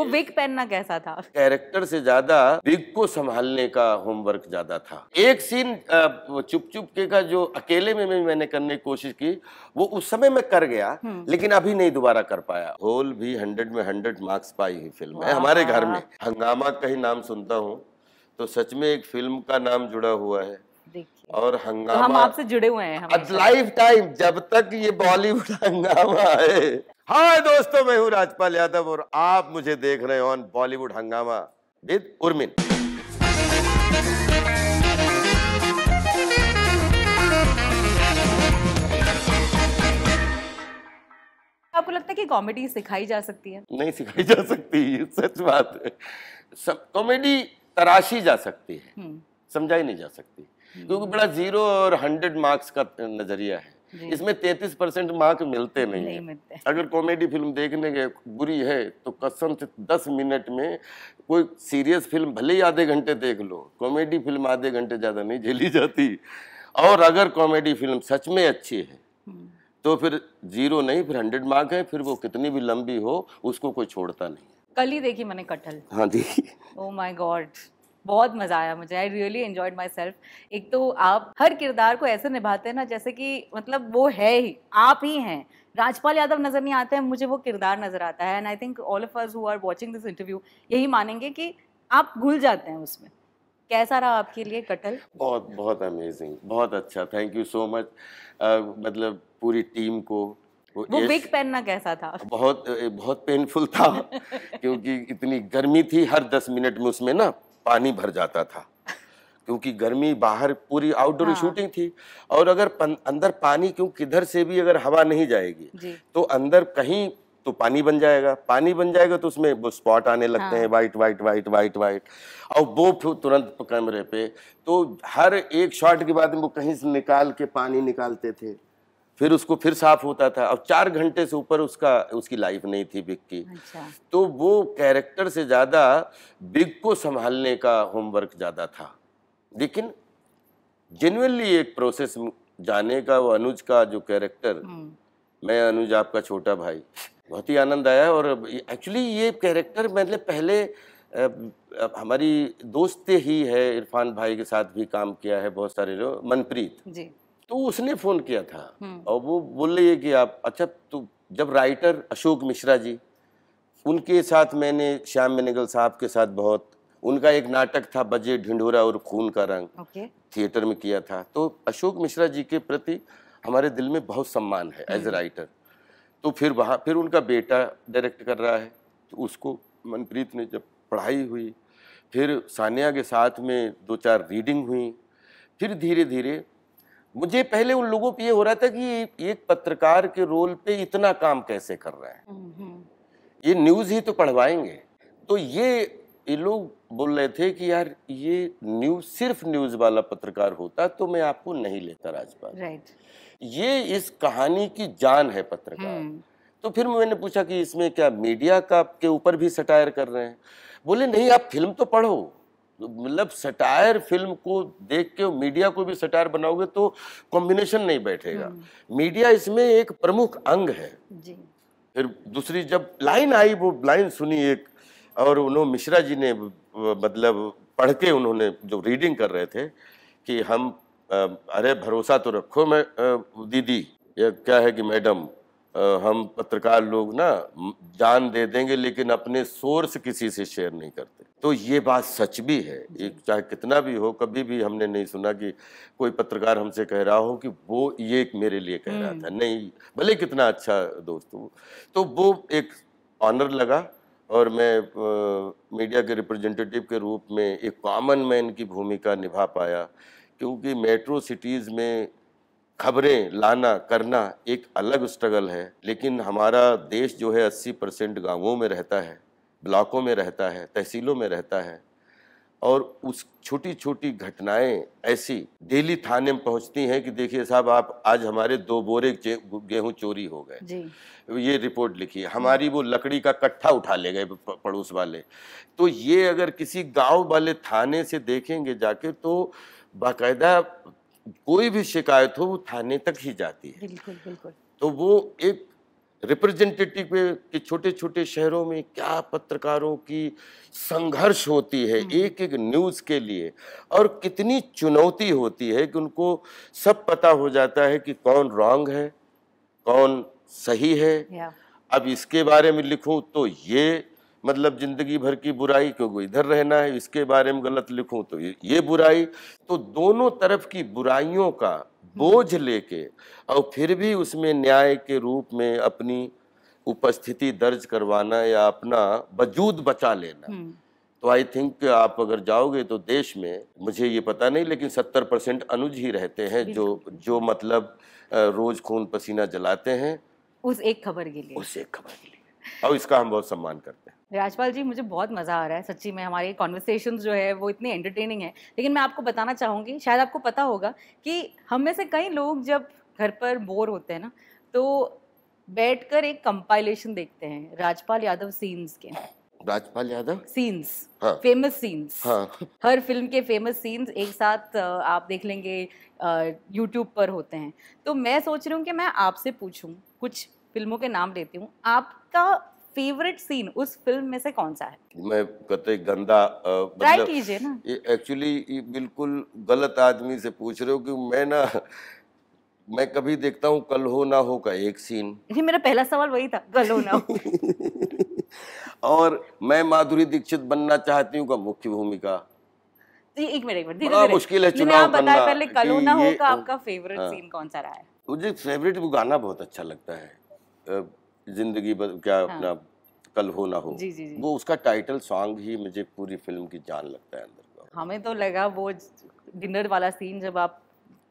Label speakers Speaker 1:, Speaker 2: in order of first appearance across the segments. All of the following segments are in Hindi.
Speaker 1: वो विग पहनना कैसा था
Speaker 2: कैरेक्टर से ज्यादा विग को संभालने का होमवर्क ज्यादा था एक सीन चुप चुप के का जो अकेले में, में मैंने करने की कोशिश की वो उस समय में कर गया हम्म। लेकिन अभी नहीं दोबारा कर पाया होल भी हंड्रेड में हंड्रेड मार्क्स पाई हुई फिल्म है हमारे घर में हंगामा का ही नाम सुनता हूँ तो सच में एक फिल्म का नाम जुड़ा हुआ है और तो हंगामा तो हम आपसे
Speaker 1: जुड़े हुए हैं लाइफ
Speaker 2: टाइम जब तक ये बॉलीवुड हंगामा है हाय दोस्तों मैं हूं राजपाल यादव और आप मुझे देख रहे हो ऑन बॉलीवुड हंगामा विद उर्मिन
Speaker 1: आपको लगता है कि कॉमेडी सिखाई जा सकती है
Speaker 2: नहीं सिखाई जा सकती सच बात है सब कॉमेडी तराशी जा सकती है हम्म। समझाई नहीं जा सकती हम्म। क्योंकि बड़ा जीरो और हंड्रेड मार्क्स का नजरिया है इसमें 33 परसेंट मार्क मिलते नहीं, नहीं मिलते अगर कॉमेडी फिल्म देखने के बुरी है तो कसम से 10 मिनट में कोई सीरियस फिल्म भले ही आधे घंटे देख लो कॉमेडी फिल्म आधे घंटे ज़्यादा नहीं झेली जाती और अगर कॉमेडी फिल्म सच में अच्छी है हम्म। तो फिर जीरो नहीं फिर हंड्रेड मार्क है फिर वो कितनी भी लंबी हो उसको कोई छोड़ता नहीं
Speaker 1: कल ही देखी मैंने कटहल हाँ जी ओ माई गॉड बहुत मज़ा आया मुझे I really enjoyed myself एक तो आप हर किरदार को ऐसे निभाते हैं ना जैसे कि मतलब वो है ही आप ही हैं राजपाल यादव नज़र नहीं आते हैं मुझे वो किरदार नज़र आता है and I think all of us who are watching this interview यही मानेंगे कि आप घुल जाते हैं उसमें कैसा रहा आपके लिए कटल
Speaker 2: बहुत बहुत अमेजिंग बहुत अच्छा थैंक यू सो मच मतलब पूरी टीम को वो, वो बिग
Speaker 1: पहनना कैसा था
Speaker 2: बहुत बहुत पेनफुल था क्योंकि इतनी गर्मी थी हर दस मिनट में उसमें ना पानी भर जाता था क्योंकि गर्मी बाहर पूरी आउटडोर हाँ। शूटिंग थी और अगर पन, अंदर पानी क्यों किधर से भी अगर हवा नहीं जाएगी तो अंदर कहीं तो पानी बन जाएगा पानी बन जाएगा तो उसमें वो स्पॉट आने लगते हाँ। हैं white white white white white और वो फिर तुरंत कैमरे पे तो हर एक शॉट के बाद वो कहीं से निकाल के पानी निकालते थे फिर उसको फिर साफ होता था अब चार घंटे से ऊपर उसका उसकी लाइफ नहीं थी बिग की अच्छा। तो वो कैरेक्टर से ज़्यादा बिग को संभालने का होमवर्क ज़्यादा था लेकिन जेनुअनली एक प्रोसेस जाने का वो अनुज का जो कैरेक्टर
Speaker 1: हम्म।
Speaker 2: मैं अनुज आपका छोटा भाई बहुत ही आनंद आया और एक्चुअली ये कैरेक्टर मैंने पहले हमारी दोस्त ही है इरफान भाई के साथ भी काम किया है बहुत सारे लोग मनप्रीत जी तो उसने फ़ोन किया था हम्म। और वो बोल रही है कि आप अच्छा तो जब राइटर अशोक मिश्रा जी उनके साथ मैंने श्याम बेनेगल साहब के साथ बहुत उनका एक नाटक था बजे ढिंडोरा और खून का रंग थिएटर में किया था तो अशोक मिश्रा जी के प्रति हमारे दिल में बहुत सम्मान है एज ए राइटर तो फिर वहाँ फिर उनका बेटा डायरेक्ट कर रहा है तो उसको मनप्रीत ने जब पढ़ाई हुई फिर सानिया के साथ में दो चार रीडिंग हुई फिर धीरे धीरे मुझे पहले उन लोगों पे ये हो रहा था कि एक पत्रकार के रोल पे इतना काम कैसे कर रहा है हम्म,
Speaker 1: हम्म। ये न्यूज़
Speaker 2: ही तो पढ़वाएंगे तो ये ये लोग बोल रहे थे कि यार ये न्यूज सिर्फ न्यूज वाला पत्रकार होता तो मैं आपको नहीं लेता राजपाल राइट ये इस कहानी की जान है पत्रकार हम्म। तो फिर मैंने पूछा कि इसमें क्या मीडिया का के ऊपर भी सटायर कर रहे हैं बोले नहीं आप फिल्म तो पढ़ो मतलब सटायर फिल्म को देख के मीडिया को भी सटायर बनाओगे तो कॉम्बिनेशन नहीं बैठेगा हम्म। मीडिया इसमें एक प्रमुख अंग है जी। फिर दूसरी जब लाइन आई वो लाइन सुनी एक और उन्होंने मिश्रा जी ने मतलब पढ़ के उन्होंने जो रीडिंग कर रहे थे कि हम अरे भरोसा तो रखो मैं दीदी या क्या है कि मैडम हम पत्रकार लोग ना जान दे देंगे लेकिन अपने सोर्स किसी से शेयर नहीं करते तो ये बात सच भी है एक चाहे कितना भी हो कभी भी हमने नहीं सुना कि कोई पत्रकार हमसे कह रहा हो कि वो ये मेरे लिए कह रहा था हम्म। नहीं भले कितना अच्छा दोस्त हो तो वो एक ऑनर लगा और मैं आ, मीडिया के रिप्रेजेंटेटिव के रूप में एक कॉमन मैन की भूमिका निभा पाया क्योंकि मेट्रो सिटीज़ में खबरें लाना करना एक अलग स्ट्रगल है लेकिन हमारा देश जो है 80 परसेंट गाँवों में रहता है ब्लॉकों में रहता है तहसीलों में रहता है और उस छोटी छोटी घटनाएं ऐसी डेली थाने में पहुंचती हैं कि देखिए साहब आप आज हमारे दो बोरे गेहूं चोरी हो गए ये रिपोर्ट लिखी है हम्म। हमारी वो लकड़ी का कट्ठा उठा ले गए पड़ोस वाले तो ये अगर किसी गांव वाले थाने से देखेंगे जाके तो बाकायदा कोई भी शिकायत हो वो थाने तक ही जाती है बिल्कुल बिल्कुल तो वो एक रिप्रेजेंटेटिव के छोटे छोटे शहरों में क्या पत्रकारों की संघर्ष होती है हम्म, हम्म। एक एक न्यूज़ के लिए और कितनी चुनौती होती है कि उनको सब पता हो जाता है कि कौन रॉन्ग है कौन सही है अब इसके बारे में लिखूं तो ये मतलब ज़िंदगी भर की बुराई क्योंकि इधर रहना है इसके बारे में गलत लिखूं तो ये बुराई तो दोनों तरफ की बुराइयों का बोझ लेके और फिर भी उसमें न्याय के रूप में अपनी उपस्थिति दर्ज करवाना या अपना वजूद बचा लेना हम्म। तो आई थिंक आप अगर जाओगे तो देश में मुझे ये पता नहीं लेकिन सत्तर परसेंट अनुज ही रहते हैं जो जो मतलब रोज खून पसीना जलाते हैं
Speaker 1: उस एक खबर के लिए
Speaker 2: उस एक खबर के लिए और इसका हम बहुत सम्मान करते हैं
Speaker 1: राजपाल जी मुझे बहुत मज़ा आ रहा है सच्ची में हमारे कॉन्वर्सेशन जो है वो इतनी एंटरटेनिंग है लेकिन मैं आपको बताना चाहूंगी शायद आपको पता होगा कि हम में से कई लोग जब घर पर बोर होते हैं ना तो बैठकर एक कंपाइलेशन देखते हैं राजपाल यादव सीन्स के राजपाल यादव सीन्स हाँ। फेमस सीन्स हाँ। हर फिल्म के फेमस सीन्स एक साथ आप देख लेंगे यूट्यूब पर होते हैं तो मैं सोच रही हूँ कि मैं आपसे पूछूँ कुछ फिल्मों के नाम लेती हूँ आपका फेवरेट सीन उस फिल्म में से कौन सा है
Speaker 2: मैं कहते गंदा ट्राई मतलब कीजिए ना ये एक्चुअली बिल्कुल गलत आदमी से पूछ रहे हो कि मैं ना मैं कभी देखता हूँ कल हो ना हो का एक सीन
Speaker 1: ये मेरा पहला सवाल वही था कल हो ना हो
Speaker 2: और मैं माधुरी दीक्षित बनना चाहती हूँ का मुख्य भूमिका
Speaker 1: एक मिनट एक मिनट मुश्किल है चुनाव आप बताएं पहले कल हो ना हो का आपका फेवरेट हाँ। सीन कौन सा रहा है
Speaker 2: मुझे फेवरेट वो गाना बहुत अच्छा लगता है जिंदगी क्या हाँ। अपना कल हो ना हो जी, जी, जी. वो उसका टाइटल सॉन्ग ही मुझे पूरी फिल्म की जान लगता है अंदर
Speaker 1: हमें तो लगा वो डिनर वाला सीन जब आप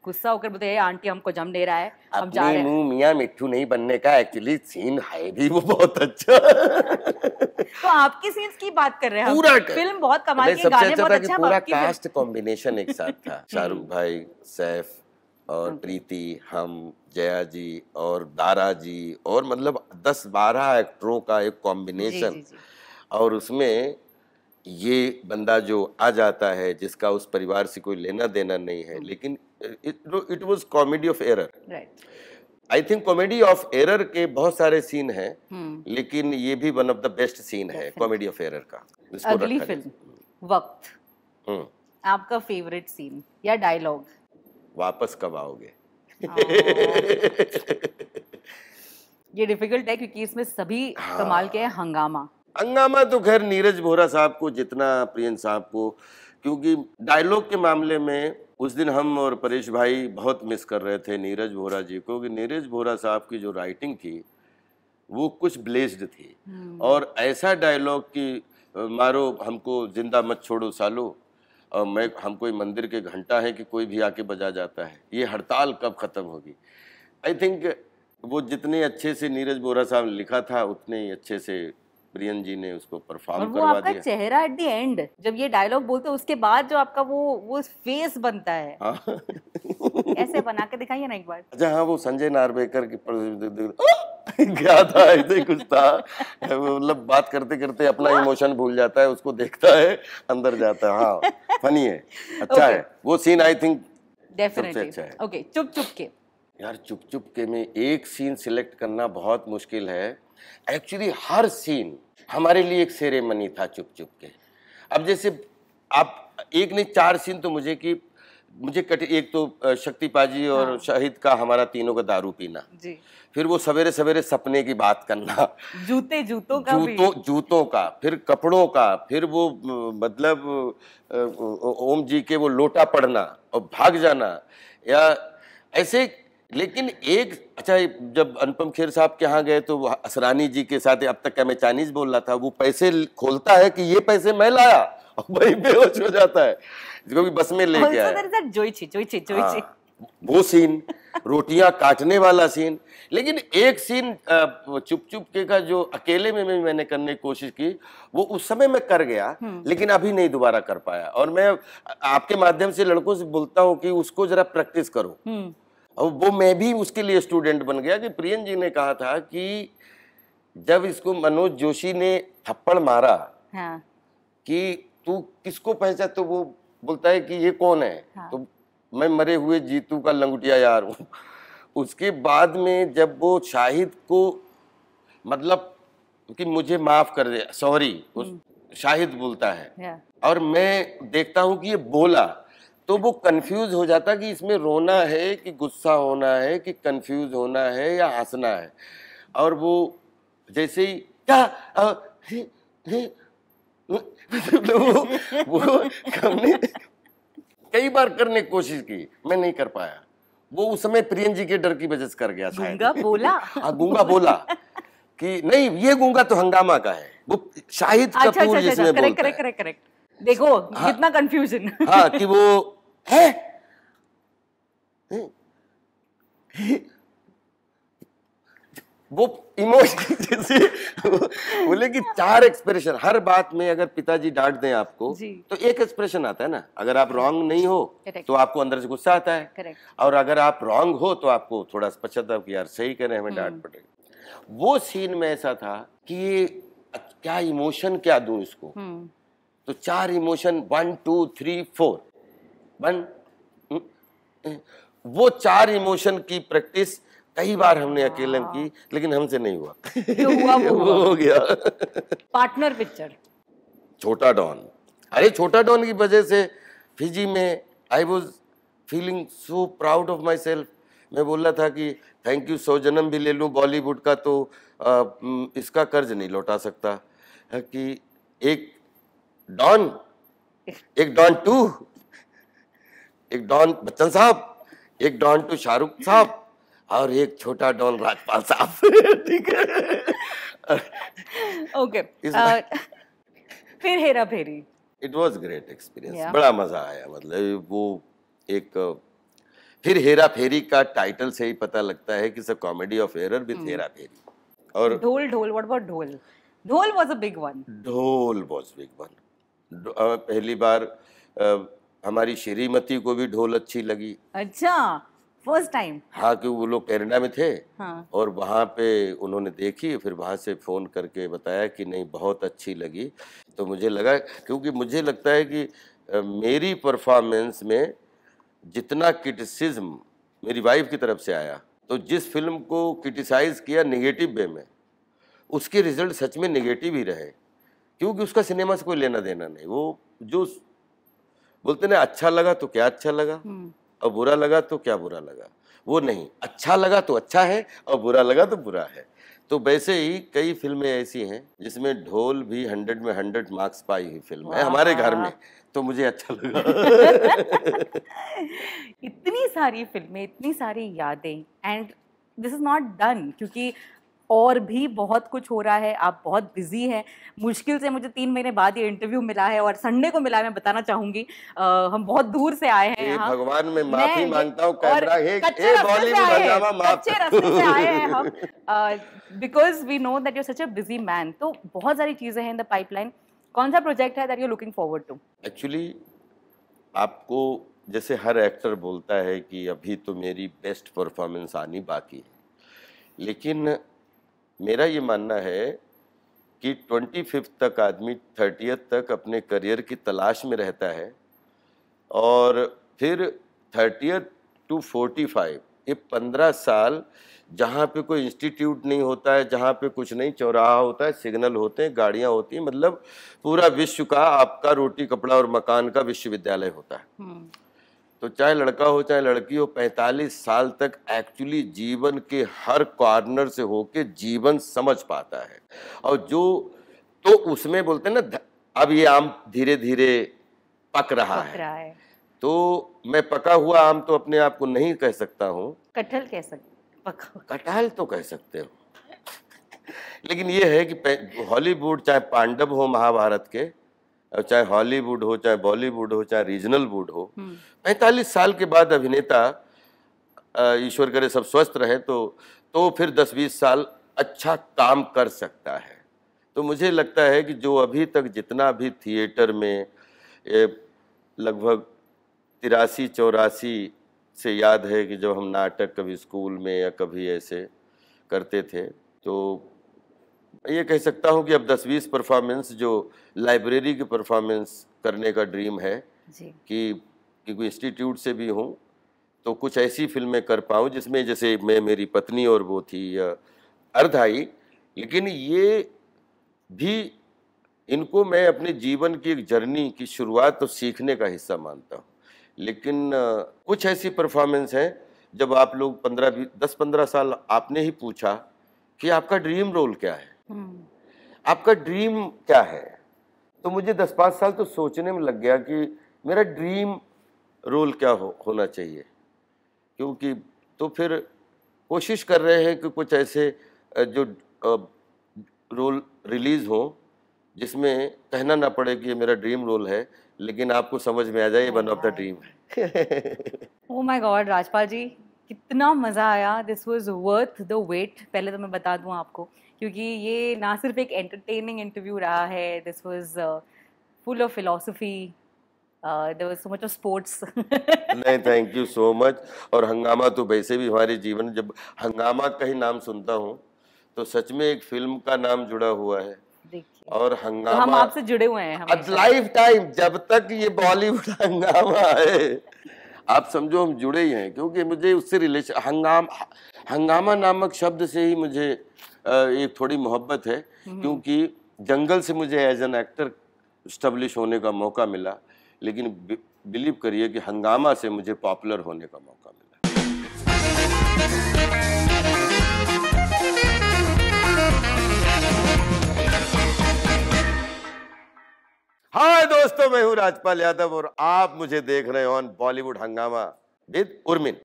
Speaker 1: गुस्सा होकर बोलते आंटी हमको जम दे रहा है हम जा रहे
Speaker 2: मुंह मियां मिट्ठू नहीं बनने का एक्चुअली सीन है भी वो बहुत अच्छा
Speaker 1: तो आपके सीन्स की बात कर रहे हैं पूरा फिल्म बहुत कमाल के गाने अच्छा बहुत अच्छा पूरा कास्ट
Speaker 2: कॉम्बिनेशन एक साथ था हम्म। शाहरुख भाई सैफ और प्रीति हम जया जी और दारा जी और मतलब दस बारह एक्टरों का एक कॉम्बिनेशन और उसमें ये बंदा जो आ जाता है जिसका उस परिवार से कोई लेना देना नहीं है हम्म। लेकिन it was comedy of error I think comedy of error के बहुत सारे सीन हैं हम्म। लेकिन ये भी one of the best scene है कॉमेडी ऑफ एरर का अगली फिल्म वक्त हम्म।
Speaker 1: आपका फेवरेट सीन या डायलॉग
Speaker 2: वापस कब आओगे
Speaker 1: ये डिफिकल्ट है क्योंकि इसमें सभी हाँ। कमाल के हैं हंगामा
Speaker 2: हंगामा तो खैर नीरज बोरा साहब को जितना प्रियन साहब को क्योंकि डायलॉग के मामले में उस दिन हम और परेश भाई बहुत मिस कर रहे थे नीरज बोरा जी को कि नीरज बोरा साहब की जो राइटिंग थी वो कुछ ब्लेस्ड थी हम्म। और ऐसा डायलॉग कि मारो हमको जिंदा मत छोड़ो सालो और मैं हम कोई मंदिर के घंटा है कि कोई भी आके बजा जाता है ये हड़ताल कब ख़त्म होगी आई थिंक वो जितने अच्छे से नीरज बोरा साहब लिखा था उतने ही अच्छे से प्रियन जी ने उसको परफॉर्म करवा आपका दिया
Speaker 1: चेहरा एट द एंड जब ये डायलॉग बोलते उसके बाद जो आपका वो वो फेस बनता
Speaker 2: है हाँ।
Speaker 1: ऐसे बना के दिखाइए ना एक बार
Speaker 2: अच्छा हाँ वो संजय नार्वेकर की क्या था ऐसे कुछ था मतलब बात करते करते अपना हाँ। इमोशन भूल जाता है उसको देखता है अंदर जाता है हाँ फनी है अच्छा okay. है वो सीन आई थिंक
Speaker 1: डेफिनेटली अच्छा है ओके चुप चुप के
Speaker 2: यार चुप चुप के में एक सीन सिलेक्ट करना बहुत मुश्किल है एक्चुअली हर सीन हमारे लिए एक सेरेमनी था चुप चुप के अब जैसे आप एक नहीं चार सीन तो मुझे कि मुझे कट एक तो शक्ति पाजी और हाँ। शाहिद का हमारा तीनों का दारू पीना जी फिर वो सवेरे सवेरे सपने की बात करना
Speaker 1: जूते जूतों का जूतों
Speaker 2: जूतों का फिर कपड़ों का फिर वो मतलब ओम जी के वो लोटा पड़ना और भाग जाना या ऐसे लेकिन एक अच्छा जब अनुपम खेर साहब के यहाँ गए तो असरानी जी के साथ अब तक क्या मैं चाइनीज बोल रहा था वो पैसे खोलता है कि ये पैसे मैं लाया और वही बेहोश हो जाता है जो भी बस में ले गया है जोईची जोईची जोईची हाँ, वो सीन रोटियां काटने वाला सीन लेकिन एक सीन चुप चुप के का जो अकेले में, में मैंने करने की कोशिश की वो उस समय मैं कर गया हम्म। लेकिन अभी नहीं दोबारा कर पाया और मैं आपके माध्यम से लड़कों से बोलता हूँ कि उसको जरा प्रैक्टिस करो और हम्म। वो मैं भी उसके लिए स्टूडेंट बन गया कि प्रियन जी ने कहा था कि जब इसको मनोज जोशी ने थप्पड़ मारा हाँ। कि तू किसको पहचान तो वो बोलता है कि ये कौन है हाँ। तो मैं मरे हुए जीतू का लंगुटिया यार हूँ उसके बाद में जब वो शाहिद को मतलब कि मुझे माफ कर दे सॉरी हम्म। शाहिद बोलता है और मैं देखता हूँ कि ये बोला तो वो कंफ्यूज हो जाता कि इसमें रोना है कि गुस्सा होना है कि कंफ्यूज होना है या हंसना है और वो जैसे ही क्या तो वो वो हमने कई बार करने की कोशिश की मैं नहीं कर पाया वो उस समय प्रियन जी के डर की वजह से कर गया था गुंगा बोला आ, हाँ, गूंगा बोला कि नहीं ये गूंगा तो हंगामा का है वो शाहिद अच्छा, कपूर अच्छा, जिसने अच्छा, करेक्ट
Speaker 1: करेक्ट करेक्ट देखो हाँ। कितना कंफ्यूजन
Speaker 2: हाँ कि वो है वो इमोशन जैसे बोले कि चार एक्सप्रेशन हर बात में अगर पिताजी डांट दें आपको तो एक एक्सप्रेशन आता है ना अगर आप रॉन्ग नहीं हो Correct. तो आपको अंदर से गुस्सा आता है Correct. और अगर आप रॉन्ग हो तो आपको थोड़ा कि यार सही करें हमें डांट हम्म। पड़ेगी वो सीन में ऐसा था कि क्या इमोशन क्या दू इसको हम्म। तो चार emotion one two three four one वो चार इमोशन की प्रैक्टिस कई बार हमने अकेलम की लेकिन हमसे नहीं हुआ जो तो हुआ वो, हो गया
Speaker 1: पार्टनर पिक्चर
Speaker 2: छोटा डॉन अरे छोटा डॉन की वजह से फिजी में I was feeling so proud of myself मैं बोल रहा था कि थैंक यू सौ जन्म भी ले लूँ बॉलीवुड का तो आ, इसका कर्ज नहीं लौटा सकता कि एक डॉन एक डॉन टू एक डॉन बच्चन साहब एक डॉन टू शाहरुख साहब और एक छोटा डॉल राजपाल साहब
Speaker 1: ठीक है ओके uh, फिर Hera Pheri
Speaker 2: it was great experience बड़ा मजा आया मतलब वो एक फिर हेरा फेरी का टाइटल से ही पता लगता है कि comedy of error with Hera Pheri और
Speaker 1: Dhol Dhol what about Dhol Dhol was a big one
Speaker 2: Dhol was big one पहली बार आ, हमारी श्रीमती को भी ढोल अच्छी लगी
Speaker 1: अच्छा फर्स्ट टाइम
Speaker 2: हाँ कि वो लोग कैनेडा में थे हाँ. और वहाँ पे उन्होंने देखी फिर वहाँ से फ़ोन करके बताया कि नहीं बहुत अच्छी लगी तो मुझे लगा क्योंकि मुझे लगता है कि मेरी परफॉर्मेंस में जितना क्रिटिसिज्म मेरी वाइफ की तरफ से आया तो जिस फिल्म को क्रिटिसाइज़ किया निगेटिव वे में उसके रिजल्ट सच में निगेटिव ही रहे क्योंकि उसका सिनेमा से कोई लेना देना नहीं वो जो बोलते ना अच्छा लगा तो क्या अच्छा लगा हम्म। और बुरा लगा तो क्या बुरा लगा वो नहीं अच्छा लगा तो अच्छा है और बुरा लगा तो बुरा है तो वैसे ही कई फिल्में ऐसी हैं जिसमें ढोल भी हंड्रेड में हंड्रेड मार्क्स पाई हुई फिल्म है हमारे घर में तो मुझे अच्छा लगा
Speaker 1: इतनी सारी फिल्में इतनी सारी यादें and this is not done क्योंकि और भी बहुत कुछ हो रहा है आप बहुत बिजी हैं मुश्किल से मुझे तीन महीने बाद ये इंटरव्यू मिला है और संडे को मिला है मैं बताना चाहूंगी आ, हम बहुत दूर से आए हैं भगवान
Speaker 2: में माफी मांगता हूँ हम
Speaker 1: because we know that your such a busy man तो बहुत सारी चीजें हैं इन द पाइपलाइन कौन सा प्रोजेक्ट है that you looking forward to
Speaker 2: actually आपको जैसे हर एक्टर बोलता है कि अभी तो मेरी बेस्ट परफॉर्मेंस आनी बाकी है लेकिन मेरा ये मानना है कि ट्वेंटी फिफ्थ तक आदमी थर्टियथ तक अपने करियर की तलाश में रहता है और फिर थर्टियथ टू फोर्टी फाइव ये पंद्रह साल जहाँ पे कोई इंस्टीट्यूट नहीं होता है जहाँ पे कुछ नहीं चौराहा होता है सिग्नल होते हैं गाड़ियाँ होती हैं मतलब पूरा विश्व का आपका रोटी कपड़ा और मकान का विश्वविद्यालय होता है हम्म। तो चाहे लड़का हो चाहे लड़की हो 45 साल तक एक्चुअली जीवन के हर कॉर्नर से होके जीवन समझ पाता है और जो तो उसमें बोलते हैं ना अब ये आम धीरे धीरे पक रहा पक है, रहा है। तो मैं पका हुआ आम तो अपने आप को नहीं कह सकता हूँ
Speaker 1: कटहल कह सकते
Speaker 2: कटहल तो कह सकते हो लेकिन ये है कि हॉलीवुड चाहे पांडव हो महाभारत के चाहे हॉलीवुड हो चाहे बॉलीवुड हो चाहे रीजनल वुड हो हम्म। पैंतालीस साल के बाद अभिनेता ईश्वर करे सब स्वस्थ रहे तो तो फिर दस बीस साल अच्छा काम कर सकता है तो मुझे लगता है कि जो अभी तक जितना भी थिएटर में लगभग तिरासी चौरासी से याद है कि जब हम नाटक कभी स्कूल में या कभी ऐसे करते थे तो ये कह सकता हूँ कि अब दस बीस परफॉर्मेंस जो लाइब्रेरी की परफॉर्मेंस करने का ड्रीम है जी। कि, क्योंकि कोई इंस्टीट्यूट से भी हूँ तो कुछ ऐसी फिल्में कर पाऊँ जिसमें जैसे मैं मेरी पत्नी और वो थी अर्ध आई लेकिन ये भी इनको मैं अपने जीवन की एक जर्नी की शुरुआत तो सीखने का हिस्सा मानता हूँ लेकिन कुछ ऐसी परफॉर्मेंस हैं जब आप लोग पंद्रह दस पंद्रह साल आपने ही पूछा कि आपका ड्रीम रोल क्या है हम्म। आपका ड्रीम क्या है तो मुझे दस पाँच साल तो सोचने में लग गया कि मेरा ड्रीम रोल क्या हो होना चाहिए क्योंकि तो फिर कोशिश कर रहे हैं कि कुछ ऐसे जो रोल रिलीज़ हो जिसमें कहना ना पड़े कि ये मेरा ड्रीम रोल है लेकिन आपको समझ में आ जाए ये one of the dream
Speaker 1: oh my god Rajpal ji कितना मज़ा आया this was worth the wait पहले तो मैं बता दूं आपको क्योंकि ये ना सिर्फ एक एंटरटेनिंग इंटरव्यू रहा है this was full of philosophy sports
Speaker 2: नहीं थैंक यू सो मच और हंगामा तो वैसे भी हमारे जीवन जब हंगामा का ही नाम सुनता हूँ तो सच में एक फिल्म का नाम जुड़ा हुआ है और हंगामा तो हम आपसे
Speaker 1: जुड़े हुए हैं लाइफ
Speaker 2: टाइम जब तक ये बॉलीवुड हंगामा है आप समझो हम जुड़े ही हैं क्योंकि मुझे उससे रिलेशन हंगाम हंगामा नामक शब्द से ही मुझे एक थोड़ी मोहब्बत है हम्म। क्योंकि जंगल से मुझे एज एन एक्टर स्टब्लिश होने का मौका मिला लेकिन बिलीव करिए कि हंगामा से मुझे पॉपुलर होने का मौका मिला हाय दोस्तों मैं हूं राजपाल यादव और आप मुझे देख रहे हो ऑन बॉलीवुड हंगामा विद उर्मिन